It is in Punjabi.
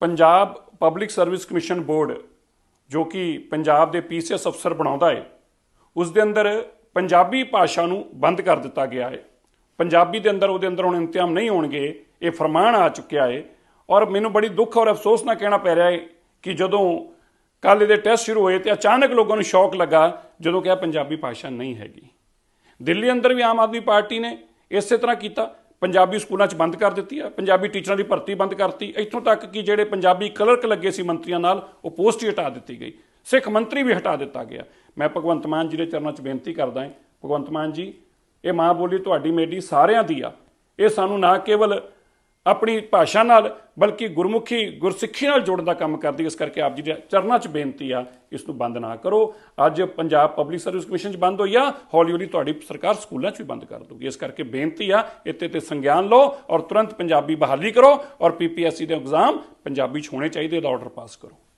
Punjab public service commission board ਜੋ ਕਿ ਪੰਜਾਬ ਦੇ ਪੀਸੀਐਸ ਅਫਸਰ ਬਣਾਉਂਦਾ ਹੈ ਉਸ ਦੇ ਅੰਦਰ ਪੰਜਾਬੀ ਭਾਸ਼ਾ ਨੂੰ ਬੰਦ ਕਰ ਦਿੱਤਾ ਗਿਆ ਹੈ ਪੰਜਾਬੀ ਦੇ ਅੰਦਰ ਉਹਦੇ ਅੰਦਰ ਹੁਣ ਇੰਤਿਆਮ ਨਹੀਂ ਹੋਣਗੇ ਇਹ ਫਰਮਾਨ ਆ ਚੁੱਕਿਆ ਹੈ ਔਰ ਮੈਨੂੰ ਬੜੀ ਦੁੱਖ ਔਰ ਅਫਸੋਸ ਨਾਲ ਕਹਿਣਾ ਪੈ ਰਿਹਾ ਹੈ ਕਿ ਜਦੋਂ ਕੱਲ ਇਹਦੇ ਟੈਸਟ ਸ਼ੁਰੂ ਹੋਏ ਤੇ ਅਚਾਨਕ ਲੋਕਾਂ ਨੂੰ ਸ਼ੌਕ ਲੱਗਾ ਜਦੋਂ ਕਿ ਪੰਜਾਬੀ ਭਾਸ਼ਾ ਨਹੀਂ ਹੈਗੀ ਦਿੱਲੀ ਅੰਦਰ ਵੀ ਆਮ ਆਦਮੀ ਪਾਰਟੀ ਨੇ ਇਸੇ ਤਰ੍ਹਾਂ ਕੀਤਾ ਪੰਜਾਬੀ ਸਕੂਲਾਂ 'ਚ ਬੰਦ ਕਰ ਦਿੱਤੀ ਆ ਪੰਜਾਬੀ ਟੀਚਰਾਂ ਦੀ ਭਰਤੀ ਬੰਦ ਕਰਤੀ ਇੱਥੋਂ ਤੱਕ ਕਿ ਜਿਹੜੇ ਪੰਜਾਬੀ ਕਲਰਕ ਲੱਗੇ ਸੀ ਮੰਤਰੀਆਂ ਨਾਲ ਉਹ ਪੋਸਟ ਹੀ ਹਟਾ ਦਿੱਤੀ ਗਈ ਸਿੱਖ ਮੰਤਰੀ ਵੀ ਹਟਾ ਦਿੱਤਾ ਗਿਆ ਮੈਂ ਭਗਵੰਤ ਮਾਨ ਜੀ ਦੇ ਚਰਨਾਂ 'ਚ ਬੇਨਤੀ ਕਰਦਾ ਹਾਂ ਭਗਵੰਤ ਮਾਨ ਜੀ ਇਹ ਮਾਂ ਬੋਲੀ ਤੁਹਾਡੀ ਮੇਡੀ ਸਾਰਿਆਂ ਦੀ ਆ ਇਹ ਸਾਨੂੰ ਨਾ ਕੇਵਲ ਆਪਣੀ ਭਾਸ਼ਾ ਨਾਲ ਬਲਕਿ ਗੁਰਮੁਖੀ ਗੁਰਸਿੱਖੀ ਨਾਲ ਜੋੜਨ ਦਾ ਕੰਮ ਕਰਦੀ ਇਸ ਕਰਕੇ ਆਪ ਜੀ ਦੇ ਚਰਨਾਂ 'ਚ ਬੇਨਤੀ ਆ ਇਸ ਨੂੰ ਬੰਦ ਨਾ ਕਰੋ ਅੱਜ ਪੰਜਾਬ ਪਬਲਿਕ ਸਰਵਿਸ ਕਮਿਸ਼ਨ 'ਚ ਬੰਦ ਹੋਈ ਆ ਹੌਲੀ ਹੌਲੀ ਤੁਹਾਡੀ ਸਰਕਾਰ ਸਕੂਲਾਂ 'ਚ ਵੀ ਬੰਦ ਕਰ ਦੂਗੀ ਇਸ ਕਰਕੇ ਬੇਨਤੀ ਆ ਇੱਥੇ ਤੇ ਸੰਗਿਆਨ ਲਓ ਔਰ ਤੁਰੰਤ ਪੰਜਾਬੀ ਬਹਾਲੀ ਕਰੋ ਔਰ ਪੀਪੀਐਸਸੀ ਦੇ ਐਗਜ਼ਾਮ ਪੰਜਾਬੀ 'ਚ ਹੋਣੇ ਚਾਹੀਦੇ ਦਾ ਆਰਡਰ ਪਾਸ ਕਰੋ